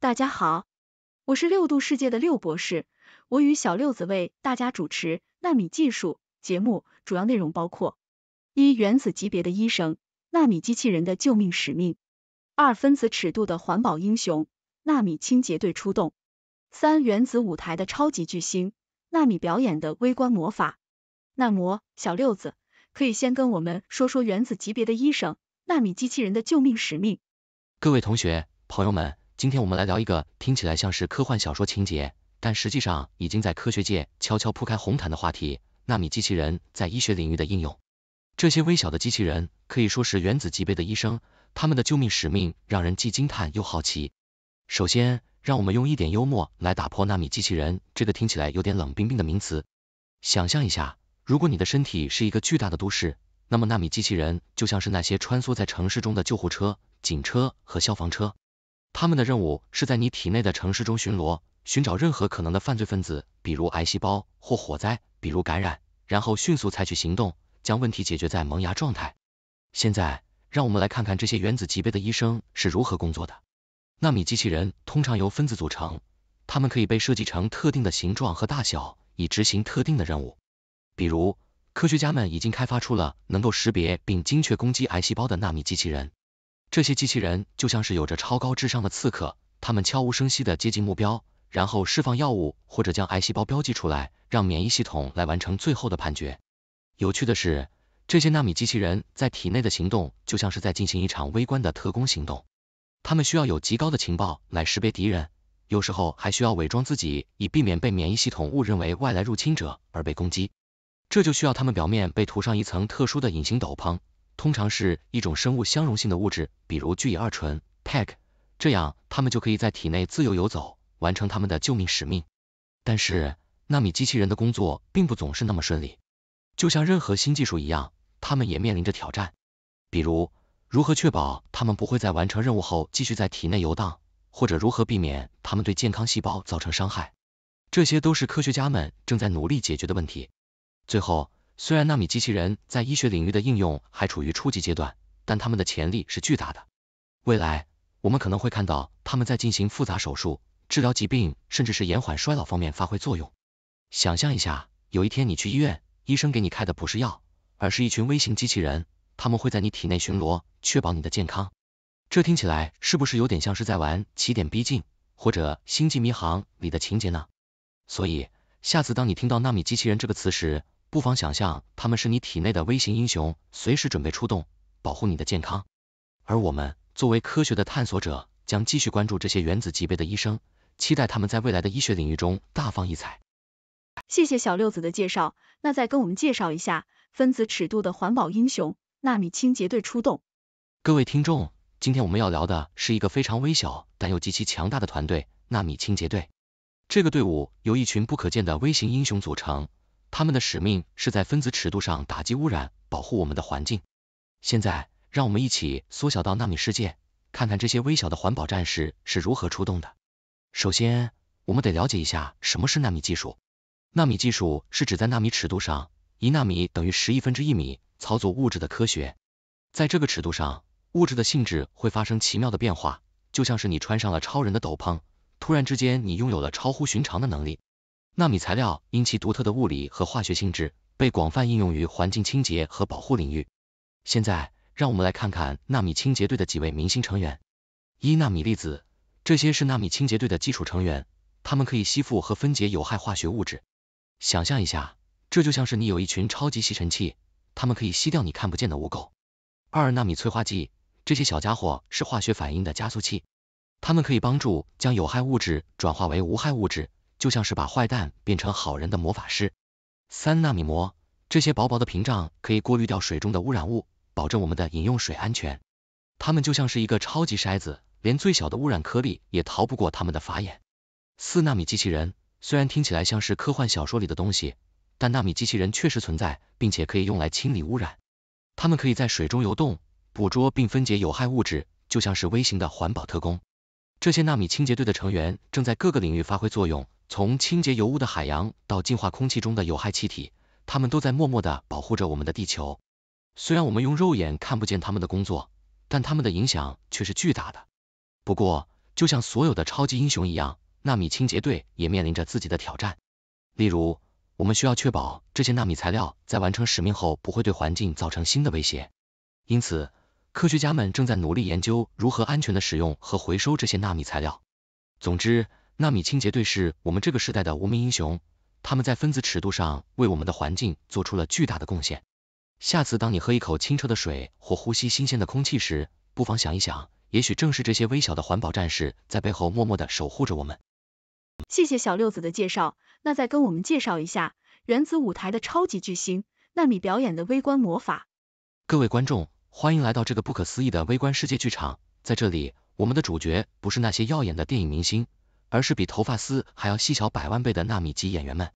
大家好，我是六度世界的六博士，我与小六子为大家主持《纳米技术》节目，主要内容包括：一、原子级别的医生，纳米机器人的救命使命；二、分子尺度的环保英雄，纳米清洁队出动；三、原子舞台的超级巨星，纳米表演的微观魔法。那么，小六子，可以先跟我们说说原子级别的医生，纳米机器人的救命使命。各位同学、朋友们。今天我们来聊一个听起来像是科幻小说情节，但实际上已经在科学界悄悄铺开红毯的话题——纳米机器人在医学领域的应用。这些微小的机器人可以说是原子级别的医生，他们的救命使命让人既惊叹又好奇。首先，让我们用一点幽默来打破纳米机器人这个听起来有点冷冰冰的名词。想象一下，如果你的身体是一个巨大的都市，那么纳米机器人就像是那些穿梭在城市中的救护车、警车和消防车。他们的任务是在你体内的城市中巡逻，寻找任何可能的犯罪分子，比如癌细胞或火灾，比如感染，然后迅速采取行动，将问题解决在萌芽状态。现在，让我们来看看这些原子级别的医生是如何工作的。纳米机器人通常由分子组成，它们可以被设计成特定的形状和大小，以执行特定的任务。比如，科学家们已经开发出了能够识别并精确攻击癌细胞的纳米机器人。这些机器人就像是有着超高智商的刺客，他们悄无声息的接近目标，然后释放药物或者将癌细胞标记出来，让免疫系统来完成最后的判决。有趣的是，这些纳米机器人在体内的行动就像是在进行一场微观的特工行动。他们需要有极高的情报来识别敌人，有时候还需要伪装自己，以避免被免疫系统误认为外来入侵者而被攻击。这就需要他们表面被涂上一层特殊的隐形斗篷。通常是一种生物相容性的物质，比如聚乙二醇 （PEG），这样它们就可以在体内自由游走，完成它们的救命使命。但是纳米机器人的工作并不总是那么顺利，就像任何新技术一样，它们也面临着挑战，比如如何确保它们不会在完成任务后继续在体内游荡，或者如何避免它们对健康细胞造成伤害。这些都是科学家们正在努力解决的问题。最后。虽然纳米机器人在医学领域的应用还处于初级阶段，但它们的潜力是巨大的。未来，我们可能会看到他们在进行复杂手术、治疗疾病，甚至是延缓衰老方面发挥作用。想象一下，有一天你去医院，医生给你开的不是药，而是一群微型机器人，它们会在你体内巡逻，确保你的健康。这听起来是不是有点像是在玩《起点逼近》或者《星际迷航》里的情节呢？所以，下次当你听到纳米机器人这个词时，不妨想象，他们是你体内的微型英雄，随时准备出动，保护你的健康。而我们作为科学的探索者，将继续关注这些原子级别的医生，期待他们在未来的医学领域中大放异彩。谢谢小六子的介绍，那再跟我们介绍一下分子尺度的环保英雄——纳米清洁队出动。各位听众，今天我们要聊的是一个非常微小但又极其强大的团队——纳米清洁队。这个队伍由一群不可见的微型英雄组成。他们的使命是在分子尺度上打击污染，保护我们的环境。现在，让我们一起缩小到纳米世界，看看这些微小的环保战士是如何出动的。首先，我们得了解一下什么是纳米技术。纳米技术是指在纳米尺度上，一纳米等于十亿分之一米，操作物质的科学。在这个尺度上，物质的性质会发生奇妙的变化，就像是你穿上了超人的斗篷，突然之间你拥有了超乎寻常的能力。纳米材料因其独特的物理和化学性质，被广泛应用于环境清洁和保护领域。现在，让我们来看看纳米清洁队的几位明星成员。一、纳米粒子，这些是纳米清洁队的基础成员，它们可以吸附和分解有害化学物质。想象一下，这就像是你有一群超级吸尘器，它们可以吸掉你看不见的污垢。二、纳米催化剂，这些小家伙是化学反应的加速器，它们可以帮助将有害物质转化为无害物质。就像是把坏蛋变成好人的魔法师。三纳米膜，这些薄薄的屏障可以过滤掉水中的污染物，保证我们的饮用水安全。它们就像是一个超级筛子，连最小的污染颗粒也逃不过它们的法眼。四纳米机器人，虽然听起来像是科幻小说里的东西，但纳米机器人确实存在，并且可以用来清理污染。它们可以在水中游动，捕捉并分解有害物质，就像是微型的环保特工。这些纳米清洁队的成员正在各个领域发挥作用。从清洁油污的海洋到净化空气中的有害气体，它们都在默默的保护着我们的地球。虽然我们用肉眼看不见他们的工作，但他们的影响却是巨大的。不过，就像所有的超级英雄一样，纳米清洁队也面临着自己的挑战。例如，我们需要确保这些纳米材料在完成使命后不会对环境造成新的威胁。因此，科学家们正在努力研究如何安全的使用和回收这些纳米材料。总之，纳米清洁队是我们这个时代的无名英雄，他们在分子尺度上为我们的环境做出了巨大的贡献。下次当你喝一口清澈的水或呼吸新鲜的空气时，不妨想一想，也许正是这些微小的环保战士在背后默默的守护着我们。谢谢小六子的介绍，那再跟我们介绍一下原子舞台的超级巨星，纳米表演的微观魔法。各位观众，欢迎来到这个不可思议的微观世界剧场，在这里，我们的主角不是那些耀眼的电影明星。而是比头发丝还要细小百万倍的纳米级演员们。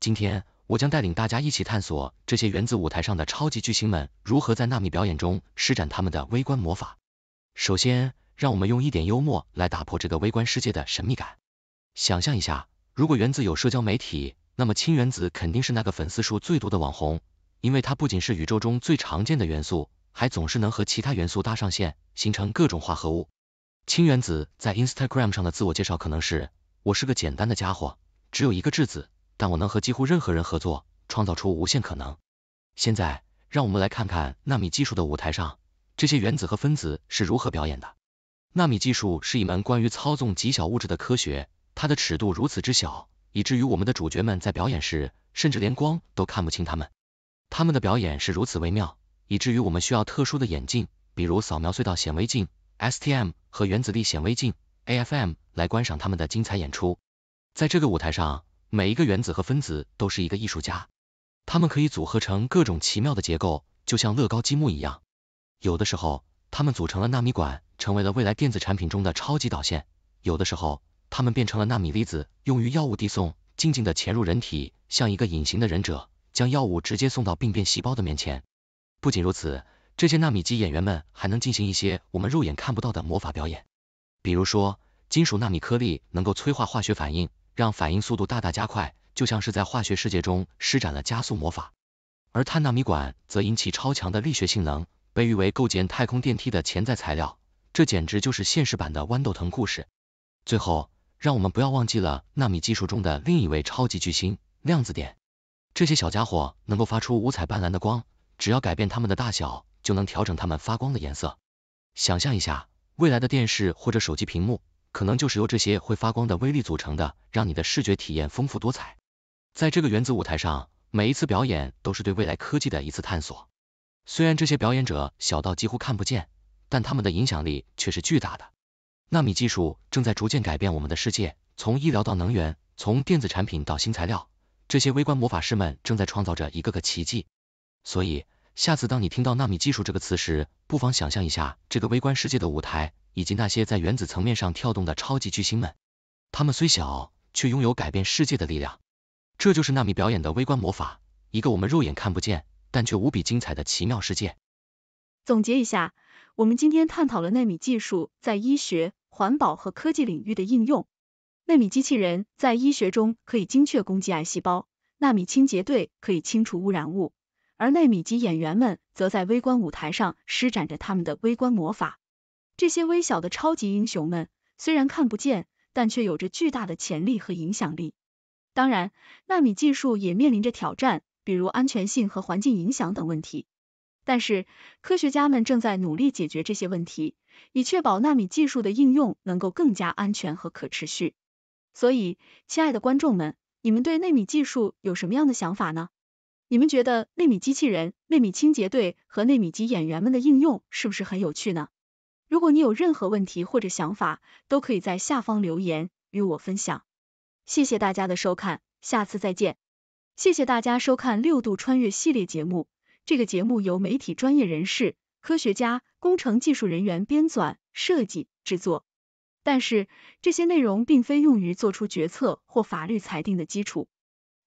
今天，我将带领大家一起探索这些原子舞台上的超级巨星们如何在纳米表演中施展他们的微观魔法。首先，让我们用一点幽默来打破这个微观世界的神秘感。想象一下，如果原子有社交媒体，那么氢原子肯定是那个粉丝数最多的网红，因为它不仅是宇宙中最常见的元素，还总是能和其他元素搭上线，形成各种化合物。氢原子在 Instagram 上的自我介绍可能是：“我是个简单的家伙，只有一个质子，但我能和几乎任何人合作，创造出无限可能。”现在，让我们来看看纳米技术的舞台上，这些原子和分子是如何表演的。纳米技术是一门关于操纵极小物质的科学，它的尺度如此之小，以至于我们的主角们在表演时，甚至连光都看不清他们。他们的表演是如此微妙，以至于我们需要特殊的眼镜，比如扫描隧道显微镜。STM 和原子力显微镜 （AFM） 来观赏他们的精彩演出。在这个舞台上，每一个原子和分子都是一个艺术家，他们可以组合成各种奇妙的结构，就像乐高积木一样。有的时候，他们组成了纳米管，成为了未来电子产品中的超级导线；有的时候，他们变成了纳米粒子，用于药物递送，静静的潜入人体，像一个隐形的忍者，将药物直接送到病变细胞的面前。不仅如此。这些纳米级演员们还能进行一些我们肉眼看不到的魔法表演，比如说金属纳米颗粒能够催化化学反应，让反应速度大大加快，就像是在化学世界中施展了加速魔法；而碳纳米管则因其超强的力学性能，被誉为构建太空电梯的潜在材料，这简直就是现实版的豌豆藤故事。最后，让我们不要忘记了纳米技术中的另一位超级巨星——量子点。这些小家伙能够发出五彩斑斓的光，只要改变它们的大小。就能调整它们发光的颜色。想象一下，未来的电视或者手机屏幕，可能就是由这些会发光的微粒组成的，让你的视觉体验丰富多彩。在这个原子舞台上，每一次表演都是对未来科技的一次探索。虽然这些表演者小到几乎看不见，但他们的影响力却是巨大的。纳米技术正在逐渐改变我们的世界，从医疗到能源，从电子产品到新材料，这些微观魔法师们正在创造着一个个奇迹。所以，下次当你听到纳米技术这个词时，不妨想象一下这个微观世界的舞台，以及那些在原子层面上跳动的超级巨星们。他们虽小，却拥有改变世界的力量。这就是纳米表演的微观魔法，一个我们肉眼看不见，但却无比精彩的奇妙世界。总结一下，我们今天探讨了纳米技术在医学、环保和科技领域的应用。纳米机器人在医学中可以精确攻击癌细胞，纳米清洁队可以清除污染物。而纳米级演员们则在微观舞台上施展着他们的微观魔法。这些微小的超级英雄们虽然看不见，但却有着巨大的潜力和影响力。当然，纳米技术也面临着挑战，比如安全性和环境影响等问题。但是，科学家们正在努力解决这些问题，以确保纳米技术的应用能够更加安全和可持续。所以，亲爱的观众们，你们对纳米技术有什么样的想法呢？你们觉得内米机器人、内米清洁队和内米级演员们的应用是不是很有趣呢？如果你有任何问题或者想法，都可以在下方留言与我分享。谢谢大家的收看，下次再见。谢谢大家收看六度穿越系列节目。这个节目由媒体专业人士、科学家、工程技术人员编纂、设计、制作，但是这些内容并非用于做出决策或法律裁定的基础。